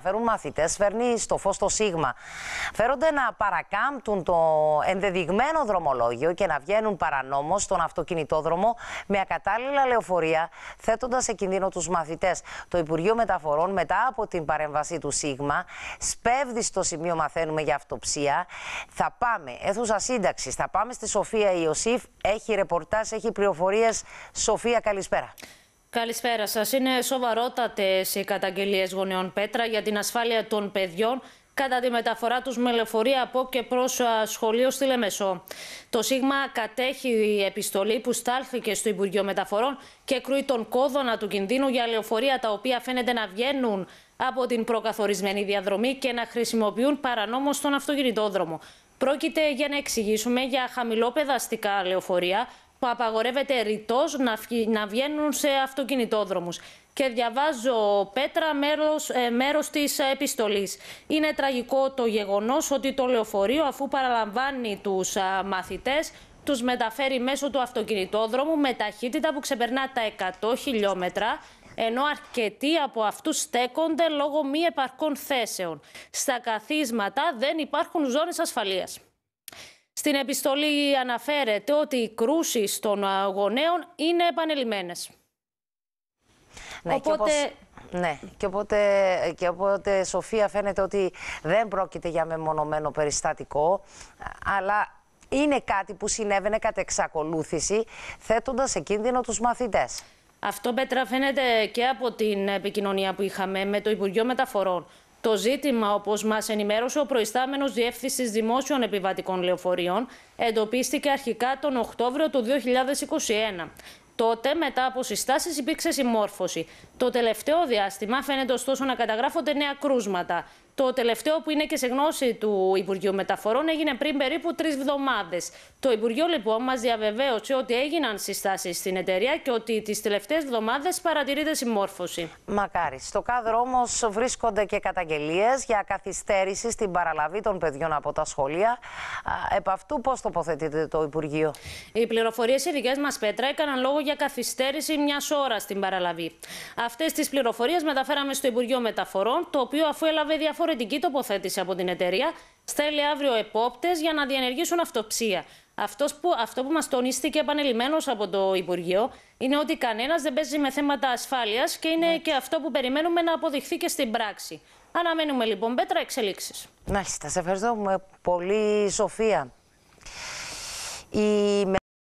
Φέρουν μαθητές φέρνει στο φως το ΣΥΓΜΑ Φέρονται να παρακάμπτουν το ενδεδειγμένο δρομολόγιο και να βγαίνουν παρανόμως στον αυτοκινητόδρομο με ακατάλληλα λεωφορεία, θέτοντας σε κινδύνο τους μαθητές. Το Υπουργείο Μεταφορών, μετά από την παρέμβαση του Σίγμα, σπέβδει στο σημείο Μαθαίνουμε για Αυτοψία. Θα πάμε, αίθουσα σύνταξης, θα πάμε στη Σοφία Ιωσήφ. Έχει ρεπορτάζ, έχει πληροφορίες. Σοφία, καλησπέρα. Καλησπέρα σας. Είναι σοβαρότατες οι καταγγελίες γονέων Πέτρα για την ασφάλεια των παιδιών κατά τη μεταφορά τους με λεωφορεία από και προς σχολείο στη Λεμεσό. Το ΣΥΓΜΑ κατέχει η επιστολή που στάλθηκε στο Υπουργείο Μεταφορών και κρούει τον κόδωνα του κινδύνου για λεωφορεία τα οποία φαίνεται να βγαίνουν από την προκαθορισμένη διαδρομή και να χρησιμοποιούν παρανόμως τον αυτοκινητόδρομο. Πρόκειται για να εξηγήσουμε για χαμηλόπεδαστικά λεωφορεία που απαγορεύεται ρητός να, να βγαίνουν σε αυτοκινητόδρομους. Και διαβάζω Πέτρα μέρος, ε, μέρος της επιστολής. Είναι τραγικό το γεγονός ότι το λεωφορείο αφού παραλαμβάνει τους μαθητές τους μεταφέρει μέσω του αυτοκινητόδρομου με ταχύτητα που ξεπερνά τα 100 χιλιόμετρα ενώ αρκετοί από αυτούς στέκονται λόγω μη επαρκών θέσεων. Στα καθίσματα δεν υπάρχουν ζώνες ασφαλείας. Στην επιστολή αναφέρεται ότι οι κρούσεις των γονέων είναι επανελειμμένε. Ναι, Οπότε... Και Ναι, και οπότε, και οπότε Σοφία φαίνεται ότι δεν πρόκειται για μεμονωμένο περιστατικό, αλλά είναι κάτι που συνέβαινε κατά εξακολούθηση, θέτοντας σε κίνδυνο τους μαθητές. Αυτό, Πέτρα, φαίνεται και από την επικοινωνία που είχαμε με το Υπουργείο Μεταφορών, το ζήτημα, όπως μας ενημέρωσε ο προϊστάμενος Διεύθυνσης Δημόσιων Επιβατικών Λεωφορείων, εντοπίστηκε αρχικά τον Οκτώβριο του 2021. Τότε, μετά από συστάσεις, υπήρξε συμμόρφωση. Το τελευταίο διάστημα φαίνεται ωστόσο να καταγράφονται νέα κρούσματα. Το τελευταίο που είναι και σε γνώση του Υπουργείου Μεταφορών έγινε πριν περίπου τρεις εβδομάδε. Το Υπουργείο λοιπόν μας διαβεβαίωσε ότι έγιναν συστάσεις στην εταιρεία και ότι τις τελευταίες εβδομάδε παρατηρείται συμμόρφωση. Μακάρι. Στο κάδρο όμως βρίσκονται και καταγγελίες για καθυστέρηση στην παραλαβή των παιδιών από τα σχολεία. Επ' αυτού, πώς τοποθετείται το Υπουργείο. Οι πληροφορίες οι δικέ μας, Πέτρα, έκαναν λόγο για καθυστέρηση μιας ώρας στην παραλαβή. Αυτές τις πληροφορίες μεταφέραμε στο Υπουργείο Μεταφορών, το οποίο αφού έλαβε διαφορετική τοποθέτηση από την εταιρεία, στέλνει αύριο επόπτες για να διενεργήσουν αυτοψία. Αυτός που, αυτό που μας τονίστηκε επανελειμμένω από το Υπουργείο είναι ότι κανένας δεν παίζει με θέματα ασφάλειας και είναι ναι. και αυτό που περιμένουμε να αποδειχθεί και στην πράξη. Αναμένουμε λοιπόν, Πέτρα, εξελίξεις. Μάλιστα. Σε ευχαριστώ πολύ, Σοφία. Η...